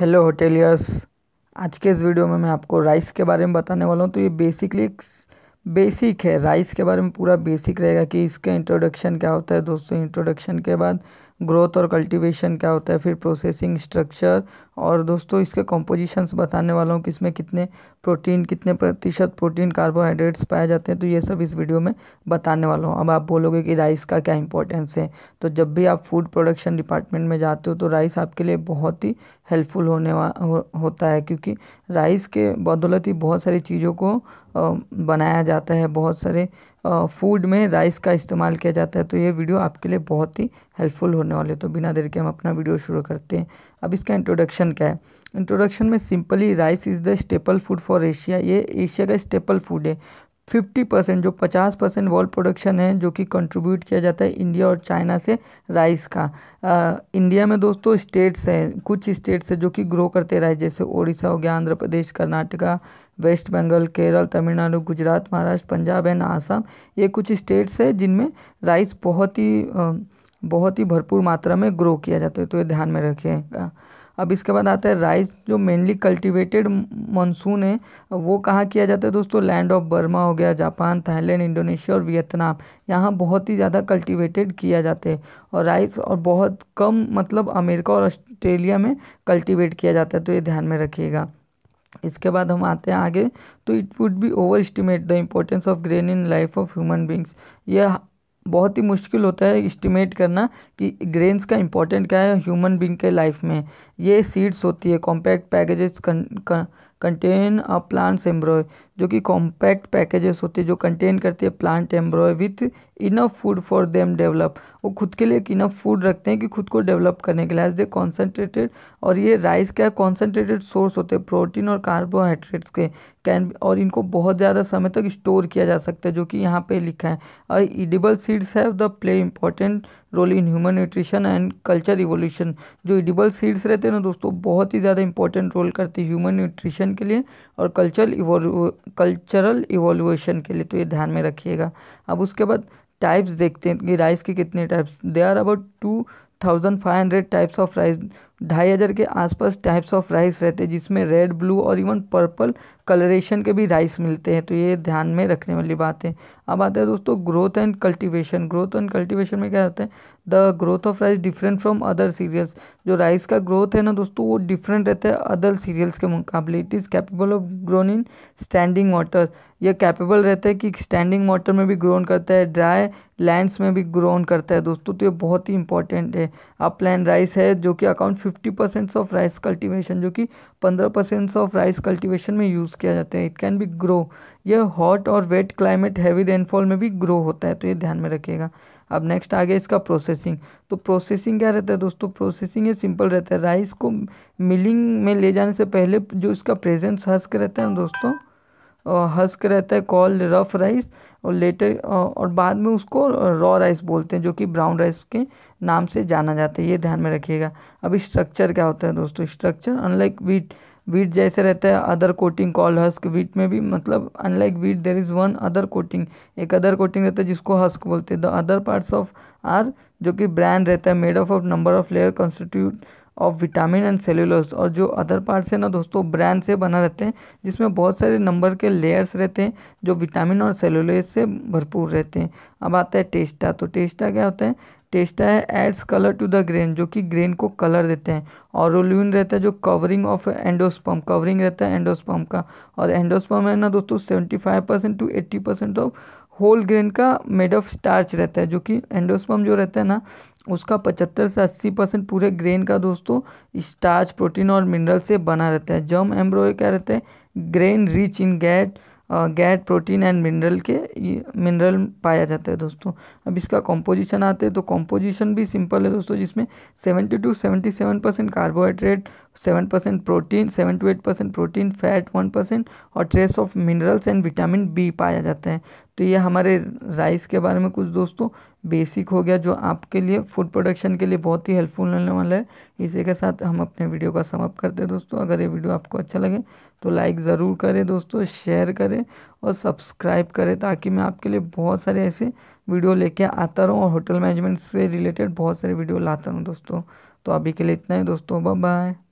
hello hoteliers आज के इस वीडियो में मैं आपको राइस के बारे में बताने वाला हूँ तो ये बेसिकली एक बेसिक है राइस के बारे में पूरा बेसिक रहेगा कि इसका इंट्रोडक्शन क्या होता है दोस्तों इंट्रोडक्शन के बाद ग्रोथ और कल्टीवेशन क्या होता है फिर प्रोसेसिंग स्ट्रक्चर और दोस्तों इसके कॉम्पोजिशंस बताने वाला हूँ कि इसमें कितने प्रोटीन कितने प्रतिशत प्रोटीन कार्बोहाइड्रेट्स पाए जाते हैं तो ये सब इस वीडियो में बताने वाला हूँ अब आप बोलोगे कि राइस का क्या इंपॉर्टेंस है तो जब भी आप फूड प्रोडक्शन डिपार्टमेंट में जाते हो तो राइस आपके लिए बहुत ही हेल्पफुल होने वा हो, होता है क्योंकि राइस के बदौलत ही बहुत सारी चीज़ों को बनाया जाता है बहुत सारे फूड में राइस का इस्तेमाल किया जाता है तो ये वीडियो आपके लिए बहुत ही हेल्पफुल होने वाले तो बिना देर के हम अपना वीडियो शुरू करते हैं अब इसका इंट्रोडक्शन क्या है इंट्रोडक्शन में simply rice is the staple food for Asia ये एशिया का स्टेपल फूड है फिफ्टी परसेंट जो पचास परसेंट वर्ल्ड प्रोडक्शन है जो कि कंट्रीब्यूट किया जाता है इंडिया और चाइना से राइस का आ, इंडिया में दोस्तों स्टेट्स हैं कुछ स्टेट्स हैं जो कि ग्रो करते राइस जैसे ओडिशा हो गया आंध्र प्रदेश कर्नाटका वेस्ट बंगाल केरल तमिलनाडु गुजरात महाराष्ट्र पंजाब एंड आसाम ये कुछ स्टेट्स है जिनमें राइस बहुत ही बहुत ही भरपूर मात्रा में ग्रो किया जाता है तो ये ध्यान में रखिएगा अब इसके बाद आता है राइस जो मेनली कल्टिवेटेड मानसून है वो कहाँ किया जाता है दोस्तों लैंड ऑफ बर्मा हो गया जापान थाईलैंड इंडोनेशिया और वियतनाम यहाँ बहुत ही ज़्यादा कल्टिवेटेड किया जाता है और राइस और बहुत कम मतलब अमेरिका और ऑस्ट्रेलिया में कल्टिवेट किया जाता है तो ये ध्यान में रखिएगा इसके बाद हम आते हैं आगे तो it would be overestimate the importance of grain in life of human beings यह बहुत ही मुश्किल होता है इस्टीमेट करना कि ग्रेन्स का इम्पोर्टेंट क्या है ह्यूमन बींग के लाइफ में ये सीड्स होती है compact packages contain a plants embryo जो कि कॉम्पैक्ट पैकेजेस होते हैं जो कंटेन करते हैं plant embryo with enough food for them develop वो खुद के लिए एक इनफ फूड रखते हैं कि खुद को डेवलप करने के लिए एज दे कॉन्सेंट्रेटेड और ये राइस का कॉन्सेंट्रेटेड सोर्स होते हैं प्रोटीन और कार्बोहाइड्रेट्स के कैन और इनको बहुत ज़्यादा समय तक स्टोर किया जा सकता है जो कि यहाँ पे लिखा है और edible seeds have the play important role in human nutrition and culture evolution जो इडिबल सीड्स रहते हैं ना दोस्तों बहुत ही ज़्यादा इंपॉर्टेंट रोल करते हैं ह्यूमन न्यूट्रिशन के लिए और कल्चर कल्चरल इवोल्यूशन के लिए तो ये ध्यान में रखिएगा अब उसके बाद टाइप्स देखते हैं कि राइस के कितने types they are about two thousand five hundred types of rice ढाई हज़ार के आसपास टाइप्स ऑफ राइस रहते हैं जिसमें रेड ब्लू और इवन पर्पल कलरेशन के भी राइस मिलते हैं तो ये ध्यान में रखने वाली बात है अब आता है दोस्तों growth and cultivation growth and cultivation में क्या रहता है the growth of rice different from other cereals जो राइस का ग्रोथ है ना दोस्तों वो डिफरेंट रहता है अदर सीरियल्स के मुकाबले it is capable of grown in standing water ये कैपेबल रहता है कि स्टैंडिंग वाटर में भी ग्रोन करता है ड्राई लैंड्स में भी ग्रोन करता है दोस्तों तो ये बहुत ही इंपॉर्टेंट है अप प्लान राइस है जो कि account fifty percents of rice cultivation जो कि पंद्रह परसेंट्स ऑफ राइस कल्टिवेशन में यूज़ किया जाता है इट कैन बी ग्रो ये हॉट और वेट क्लाइमेट हैवी रेनफॉल में भी ग्रो होता है तो ये ध्यान में रखिएगा अब नेक्स्ट आ गया इसका प्रोसेसिंग तो प्रोसेसिंग क्या रहता है दोस्तों प्रोसेसिंग ये सिंपल रहता है राइस को मिलिंग में ले जाने से पहले जो इसका प्रेजेंस हस्क रहता है ना दोस्तों हस्क रहता है कॉल रफ़ राइस और लेटर और बाद में उसको रॉ राइस बोलते हैं जो कि ब्राउन राइस के नाम से जाना जाता है ये ध्यान में रखिएगा अभी स्ट्रक्चर क्या होता है दोस्तों स्ट्रक्चर अनलाइक वीट वीट जैसे रहता है other coating call husk wheat में भी मतलब unlike wheat there is one other coating एक अदर कोटिंग रहता है जिसको हस्क बोलते हैं the other parts of are जो कि ब्रांड रहता है made of of number of layer constitute of vitamin and cellulose और जो अदर पार्ट्स है ना दोस्तों ब्रांड से बना रहते हैं जिसमें बहुत सारे नंबर के लेयर्स रहते हैं जो विटामिन और सेल्यूलोज से भरपूर रहते हैं अब आता है टेस्टा तो टेस्टा क्या होता है टेस्टा है adds colour to the grain जो कि ग्रेन को कलर देते हैं ऑरोल्यून रहता है जो कवरिंग ऑफ एंडोस्पम कवरिंग रहता है एंडोस्पम का और एंडोस्पम है ना दोस्तों seventy five percent to eighty percent of whole grain का मेड ऑफ स्टार्च रहता है जो कि एंडोस्पम जो रहता है ना उसका पचहत्तर से अस्सी परसेंट पूरे ग्रेन का दोस्तों स्टार्च प्रोटीन और मिनरल से बना रहता है जर्म एम्ब्रोय क्या रहता है grain rich in fat fat protein and mineral के मिनरल पाया जाता है दोस्तों अब इसका कॉम्पोजिशन आते हैं तो कॉम्पोजिशन भी सिंपल है दोस्तों जिसमें seventy to seventy seven percent carbohydrate seven percent protein seven to eight percent protein fat one percent और trace of minerals and vitamin B पाया जाता है तो ये हमारे राइस के बारे में कुछ दोस्तों बेसिक हो गया जो आपके लिए फूड प्रोडक्शन के लिए बहुत ही हेल्पफुल रहने वाला है इसी के साथ हम अपने वीडियो का समाप्त करते हैं दोस्तों अगर ये वीडियो आपको अच्छा लगे तो लाइक ज़रूर करें दोस्तों शेयर करें और सब्सक्राइब करें ताकि मैं आपके लिए बहुत सारे ऐसे वीडियो लेके आता रहूँ और होटल मैनेजमेंट से रिलेटेड बहुत सारे वीडियो लाता रहूँ दोस्तों तो अभी के लिए इतना ही दोस्तों बाय